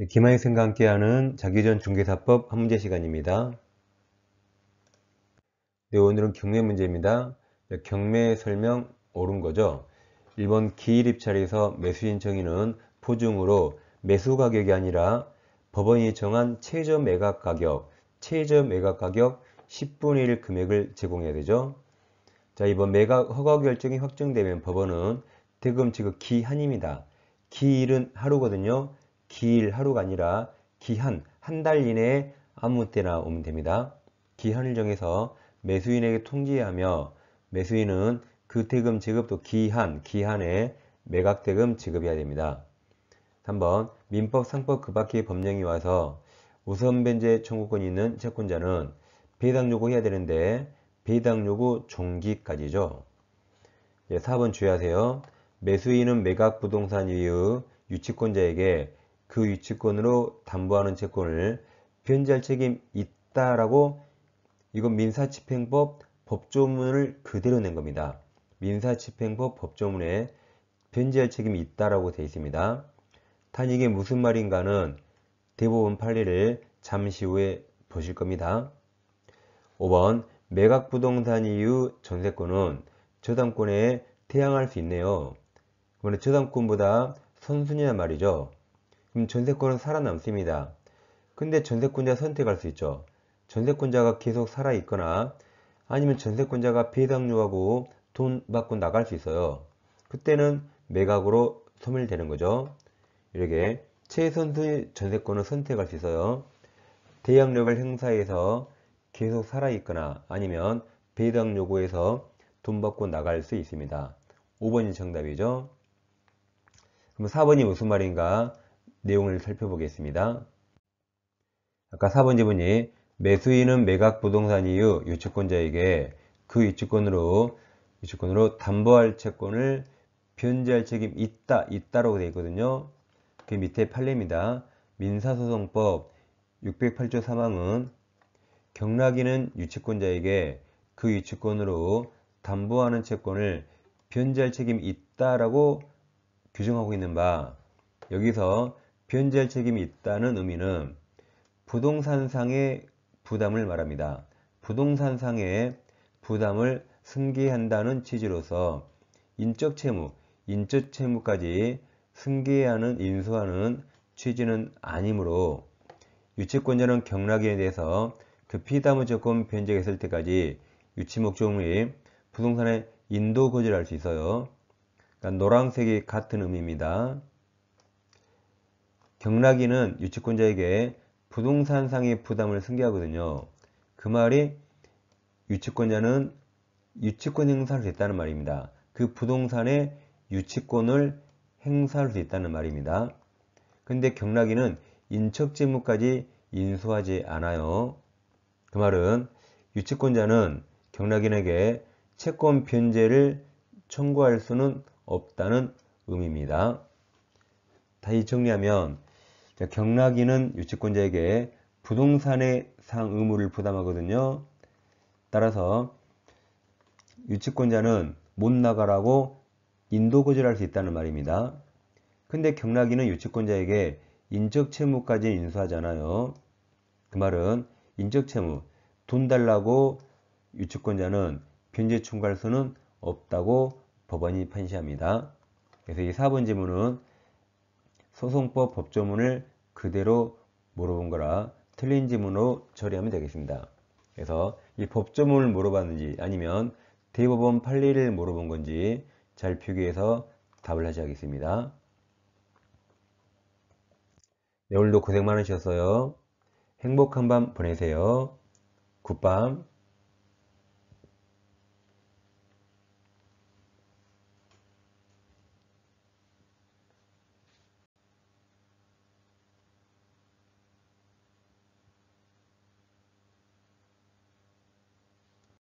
네, 김하희 생과 함께하는 자기전 중개사법 한 문제 시간입니다. 네, 오늘은 경매 문제입니다. 네, 경매 설명 옳은 거죠. 1번 기일입찰에서 매수신청인은 포증으로 매수 가격이 아니라 법원이 정한 최저 매각 가격, 최저 매각 가격 10분의 1 금액을 제공해야 되죠. 자, 이번 매각 허가 결정이 확정되면 법원은 대금 지급 기한입니다. 기일은 하루거든요. 기일 하루가 아니라 기한 한 달 이내에 아무 때나 오면 됩니다. 기한을 정해서 매수인에게 통지하며 매수인은 그 대금 지급도 기한, 기한에 매각대금 지급해야 됩니다. 3번 민법 상법 그 밖의 법령이 와서 우선 변제 청구권이 있는 채권자는 배당 요구해야 되는데 배당 요구 종기까지죠. 4번 예, 주의하세요. 매수인은 매각 부동산 이후 유치권자에게 그 유치권으로 담보하는 채권을 변제할 책임 있다라고 이건 민사집행법 법조문을 그대로 낸 겁니다. 민사집행법 법조문에 변제할 책임이 있다라고 되어 있습니다. 단 이게 무슨 말인가는 대법원 판례를 잠시 후에 보실 겁니다. 5번 매각부동산 이후 전세권은 저당권에 태양할 수 있네요. 그러면 저당권보다 선순위란 말이죠. 그럼 전세권은 살아남습니다. 근데 전세권자 선택할 수 있죠. 전세권자가 계속 살아있거나 아니면 전세권자가 배상료하고 돈 받고 나갈 수 있어요. 그때는 매각으로 소멸되는 거죠. 이렇게 최선순위 전세권을 선택할 수 있어요. 대항력을 행사해서 계속 살아있거나 아니면 배당 요구해서 돈 받고 나갈 수 있습니다. 5번이 정답이죠. 그럼 4번이 무슨 말인가? 내용을 살펴보겠습니다. 아까 4번지문이 매수인은 매각 부동산 이후 유치권자에게 그 유치권으로 유치권으로 담보할 채권을 변제할 책임 있다 있다라고 되어 있거든요. 그 밑에 판례입니다. 민사소송법 608조 3항은 경락인은 유치권자에게 그 유치권으로 담보하는 채권을 변제할 책임이 있다라고 규정하고 있는 바 여기서 변제할 책임이 있다는 의미는 부동산상의 부담을 말합니다. 부동산상의 부담을 승계한다는 취지로서 인적 채무, 인적 채무까지 승계하는 인수하는 취지는 아니므로 유치권자는 경락에 대해서 급히 담무 조건 변제했을 때까지 유치 목적물이 부동산의 인도 거절할수 있어요. 그러니까 노란색이 같은 의미입니다. 경락인은 유치권자에게 부동산 상의 부담을 승계하거든요. 그 말이 유치권자는 유치권 행사를 했다는 말입니다. 그 부동산의 유치권을 행사를 했다는 말입니다. 근데 경락인은 인척재무까지 인수하지 않아요. 그 말은 유치권자는 경락인에게 채권 변제를 청구할 수는 없다는 의미입니다. 다시 정리하면 자, 경락인은 유치권자에게 부동산의 상 의무를 부담하거든요. 따라서 유치권자는 못 나가라고 인도고지를 할수 있다는 말입니다. 근데 경락인은 유치권자에게 인적 채무까지 인수하잖아요. 그 말은 인적 채무, 돈 달라고 유치권자는 변제 총괄수는 없다고 법원이 판시합니다. 그래서 이 4번 지문은 소송법 법조문을 그대로 물어본 거라 틀린 지문으로 처리하면 되겠습니다. 그래서 이 법조문을 물어봤는지 아니면 대법원 판례를 물어본 건지 잘 표기해서 답을 하셔야겠습니다. 네, 오늘도 고생 많으셨어요. 행복한 밤 보내세요. 굿밤.